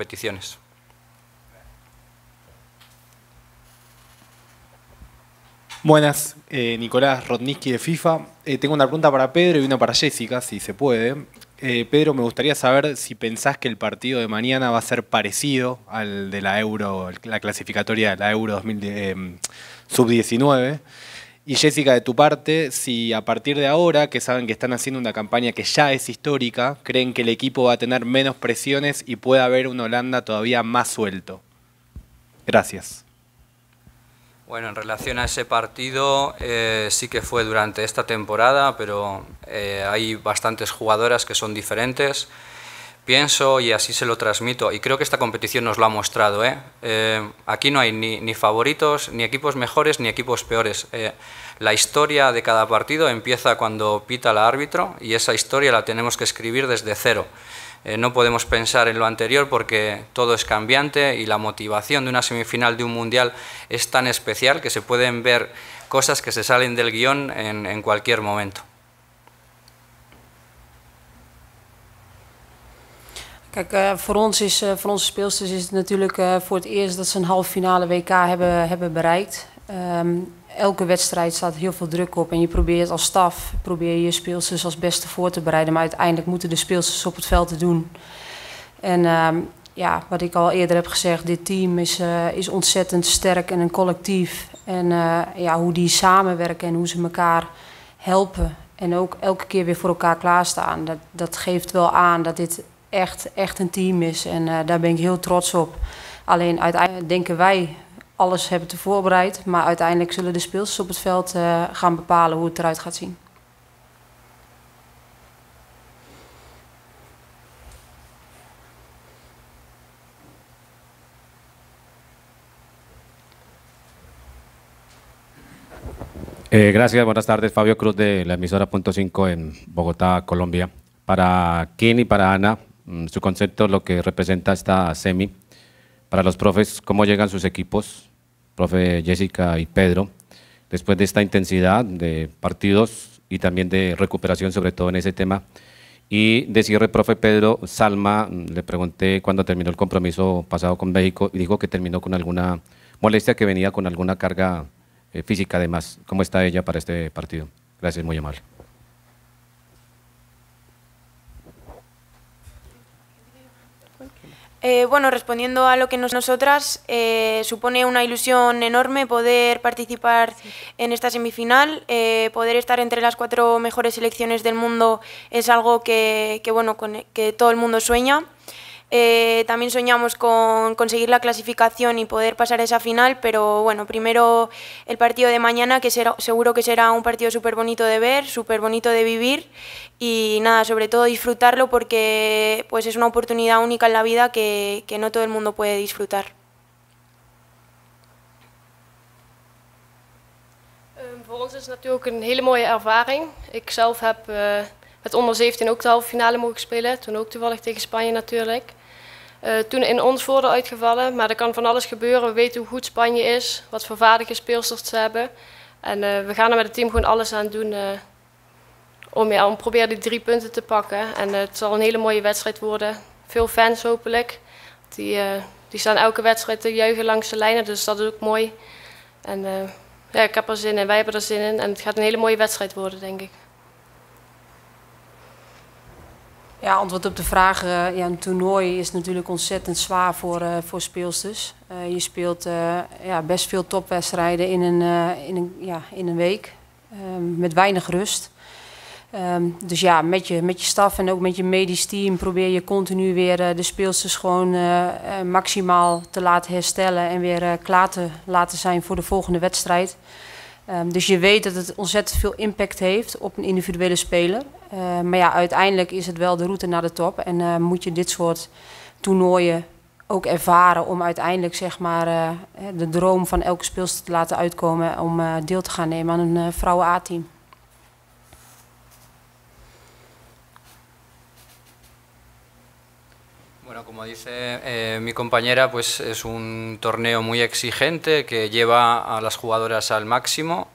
peticiones. Buenas, eh, Nicolás Rodniski de FIFA. Eh, tengo una pregunta para Pedro y una para Jessica, si se puede. Eh, Pedro, me gustaría saber si pensás que el partido de mañana va a ser parecido al de la Euro, la clasificatoria de la Euro 2019, sub-19. Y Jessica, de tu parte, si a partir de ahora, que saben que están haciendo una campaña que ya es histórica, creen que el equipo va a tener menos presiones y puede haber un Holanda todavía más suelto. Gracias. Bueno, en relación a ese partido, eh, sí que fue durante esta temporada, pero eh, hay bastantes jugadoras que son diferentes pienso y así se lo transmito. Y creo que esta competición nos lo ha mostrado. ¿eh? eh aquí no hay ni, favoritos, ni equipos mejores, ni equipos peores. Eh, la historia de cada partido empieza cuando pita el árbitro y esa historia la tenemos que escribir desde cero. Eh, no podemos pensar en lo anterior porque todo es cambiante y la motivación de una semifinal de un mundial es tan especial que se pueden ver cosas que se salen del guión en cualquier momento. Kijk, eh, voor, ons is, eh, voor onze speelsters is het natuurlijk eh, voor het eerst dat ze een halve finale WK hebben, hebben bereikt. Ehm, elke wedstrijd staat heel veel druk op en je probeert als staf probeer je speelsters als beste voor te bereiden. Maar uiteindelijk moeten de speelsters op het veld te doen. En ehm, ja, wat ik al eerder heb gezegd, dit team is, is ontzettend sterk en een collectief. En ja, hoe die samenwerken en hoe ze elkaar helpen en ook elke keer weer voor elkaar klaarstaan. Dat, dat geeft wel aan dat dit echt, echt een team is. En uh, daar ben ik heel trots op. Alleen uiteindelijk denken wij alles hebben te voorbereid. Maar uiteindelijk zullen de speelsters op het veld uh, gaan bepalen hoe het eruit gaat zien. Eh, gracias, buenas tardes. Fabio Cruz de la emisora Punto 5 en Bogotá, Colombia. Para Kini, para Ana, Mm, su concepto, lo que representa esta semi. Para los profes, cómo llegan sus equipos, profe Jessica y Pedro, después de esta intensidad de partidos y también de recuperación, sobre todo en ese tema. Y de cierre, profe Pedro Salma, mm, le pregunté cuando terminó el compromiso pasado con México y dijo que terminó con alguna molestia que venía con alguna carga eh, física además. ¿Cómo está ella para este partido? Gracias, muy amable. Eh, bueno, respondiendo a lo que nosotras, eh, supone una ilusión enorme poder participar en esta semifinal, eh, poder estar entre las cuatro mejores selecciones del mundo es algo que, bueno, con, que todo el mundo sueña. Eh, también soñamos con conseguir la clasificación y poder pasar esa final, pero bueno, primero el partido de mañana, que seguro que será un partido súper bonito de ver, súper bonito de vivir y nada, sobre todo disfrutarlo porque pues, es una oportunidad única en la vida que, no todo el mundo puede disfrutar. Ehm, Voor Ik zelf heb eh, onder 17 de finale mogen spelen. Toen ook toevallig tegen Spanje Eh, toen in ons voordeel uitgevallen, maar er kan van alles gebeuren. We weten hoe goed Spanje is, wat voor vaardige speelsters ze hebben. En eh, we gaan er met het team gewoon alles aan doen eh, om, ja, om proberen die drie punten te pakken. En het zal een hele mooie wedstrijd worden. Veel fans hopelijk. Die, die staan elke wedstrijd te juichen langs de lijnen, dus dat is ook mooi. En ja, ik heb er zin in, wij hebben er zin in. En het gaat een hele mooie wedstrijd worden, denk ik. Ja, antwoord op de vraag. Eh, ja, een toernooi is natuurlijk ontzettend zwaar voor, eh, voor speelsters. Eh, je speelt ja, best veel topwedstrijden in een, in een, ja, in een week. Ehm, met weinig rust. Ehm, dus ja, met je, met je staf en ook met je medisch team probeer je continu weer de speelsters gewoon maximaal te laten herstellen en weer klaar te laten zijn voor de volgende wedstrijd. Ehm, dus je weet dat het ontzettend veel impact heeft op een individuele speler. Ehm, maar ja, uiteindelijk is het wel de route naar de top. En eh, moet je dit soort toernooien ook ervaren om uiteindelijk zeg maar, eh, de droom van elke speelster te laten uitkomen om eh, deel te gaan nemen aan een vrouwen A-team. como dice eh, mi compañera, pues es un torneo muy exigente que lleva a las jugadoras al máximo.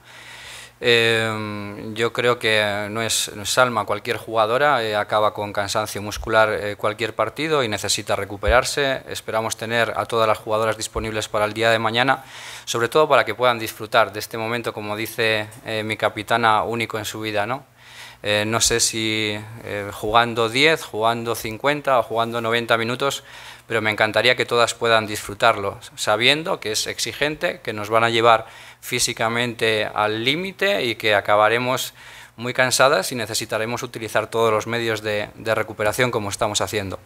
Eh, yo creo que no es, no alma cualquier jugadora, eh, acaba con cansancio muscular cualquier partido y necesita recuperarse. Esperamos tener a todas las jugadoras disponibles para el día de mañana, sobre todo para que puedan disfrutar de este momento, como dice mi capitana, único en su vida. ¿no? Eh, no sé si eh, jugando 10, jugando 50 o jugando 90 minutos, pero me encantaría que todas puedan disfrutarlo, sabiendo que es exigente, que nos van a llevar físicamente al límite y que acabaremos muy cansadas y necesitaremos utilizar todos los medios de recuperación como estamos haciendo.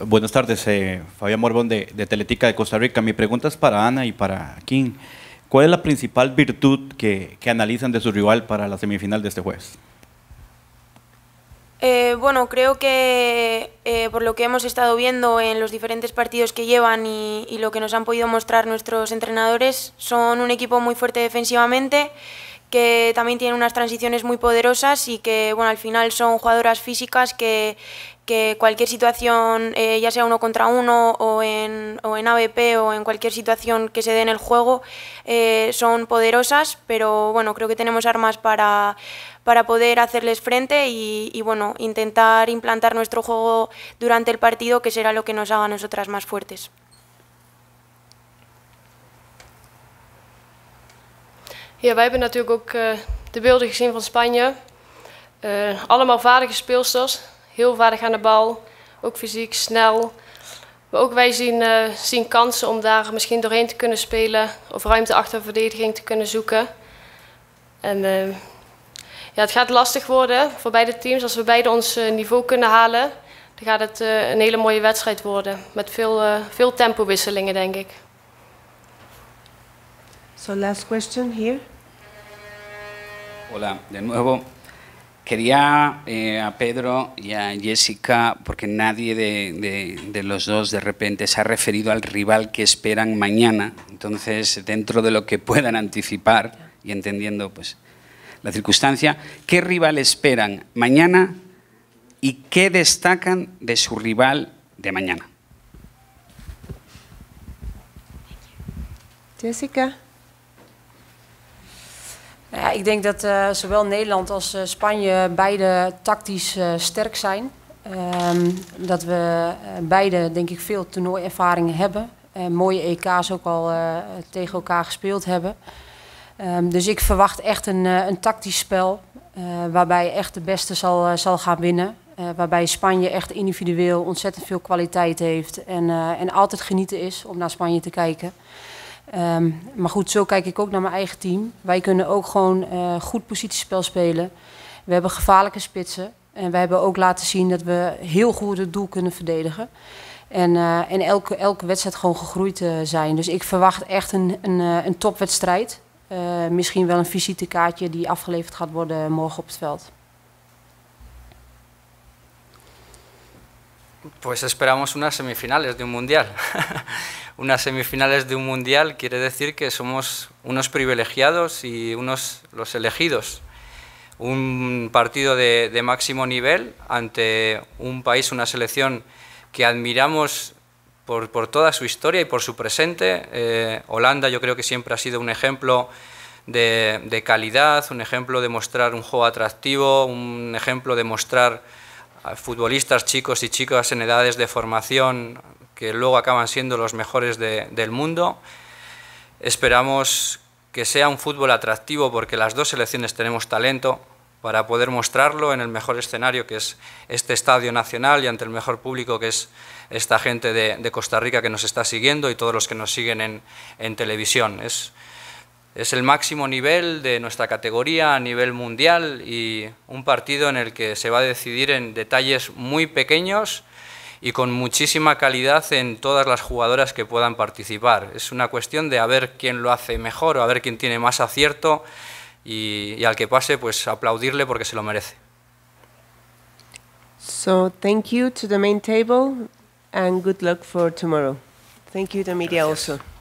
Buenas tardes, eh, Fabián Morbón de, Teletica de Costa Rica. Mi pregunta es para Ana y para Kim. ¿Cuál es la principal virtud que, analizan de su rival para la semifinal de este jueves? Eh, bueno, creo que eh, por lo que hemos estado viendo en los diferentes partidos que llevan y, y lo que nos han podido mostrar nuestros entrenadores, son un equipo muy fuerte defensivamente que también tienen unas transiciones muy poderosas y que bueno al final son jugadoras físicas que que cualquier situación, eh, ya sea uno contra uno o en, o en ABP o en cualquier situación que se dé en el juego, eh, son poderosas, pero bueno, creo que tenemos armas para, para poder hacerles frente y, bueno, intentar implantar nuestro juego durante el partido, que será lo que nos haga a nosotras más fuertes. Ja, wij hebben natuurlijk ook eh, de beelden van Spanje. Uh, speelsters heel vaardig aan de bal. Ook fysiek, snel. Maar ook wij zien, eh, zien kansen om daar misschien doorheen te kunnen spelen. Of ruimte achter verdediging te kunnen zoeken. En eh, ja, het gaat lastig worden voor beide teams. Als we beide ons eh, niveau kunnen halen, dan gaat het een hele mooie wedstrijd worden. Met veel, veel tempowisselingen, denk ik. So last question here. Hola, de nuevo. Quería eh, a Pedro y a Jessica, porque nadie de, de, los dos de repente se ha referido al rival que esperan mañana, entonces dentro de lo que puedan anticipar y entendiendo pues, la circunstancia, ¿qué rival esperan mañana y qué destacan de su rival de mañana? Jessica. Nou ja, ik denk dat eh, zowel Nederland als eh, Spanje beide tactisch eh, sterk zijn. Ehm, dat we beide, denk ik, veel toernooiervaringen hebben. mooie EK's ook al tegen elkaar gespeeld hebben. Ehm, dus ik verwacht echt een, een tactisch spel. waarbij echt de beste zal, zal gaan winnen. waarbij Spanje echt individueel ontzettend veel kwaliteit heeft. En, en altijd genieten is om naar Spanje te kijken. Ehm, maar goed, zo kijk ik ook naar mijn eigen team. Wij kunnen ook gewoon uh, goed positiespel spelen. We hebben gevaarlijke spitsen. En wij hebben ook laten zien dat we heel goed het doel kunnen verdedigen. En, eh, elke, elke wedstrijd gewoon gegroeid eh, zijn. Dus ik verwacht echt een, een, een topwedstrijd. misschien wel een visitekaartje die afgeleverd gaat worden morgen op het veld. Pues esperamos unas semifinales de un mundial. unas semifinales de un mundial, quiere decir que somos unos privilegiados y unos los elegidos. Un partido de, máximo nivel ante un país, una selección que admiramos por, por, toda su historia y por su presente. Eh, Holanda yo creo que siempre ha sido un ejemplo de, de, calidad, un ejemplo de mostrar un juego atractivo, un ejemplo de mostrar futbolistas chicos y chicas en edades de formación que luego acaban siendo los mejores del mundo. Esperamos que sea un fútbol atractivo porque las dos selecciones tenemos talento para poder mostrarlo en el mejor escenario que es este estadio nacional y ante el mejor público que es esta gente de, Costa Rica que nos está siguiendo y todos los que nos siguen en, en televisión. Es, es el máximo nivel de nuestra categoría a nivel mundial y un partido en el que se va a decidir en detalles muy pequeños y con muchísima calidad en todas las jugadoras que puedan participar. Es una cuestión de a ver quién lo hace mejor o a ver quién tiene más acierto y, al que pase, pues aplaudirle porque se lo merece. So, thank you to the main table and good luck for tomorrow. Thank you to media also.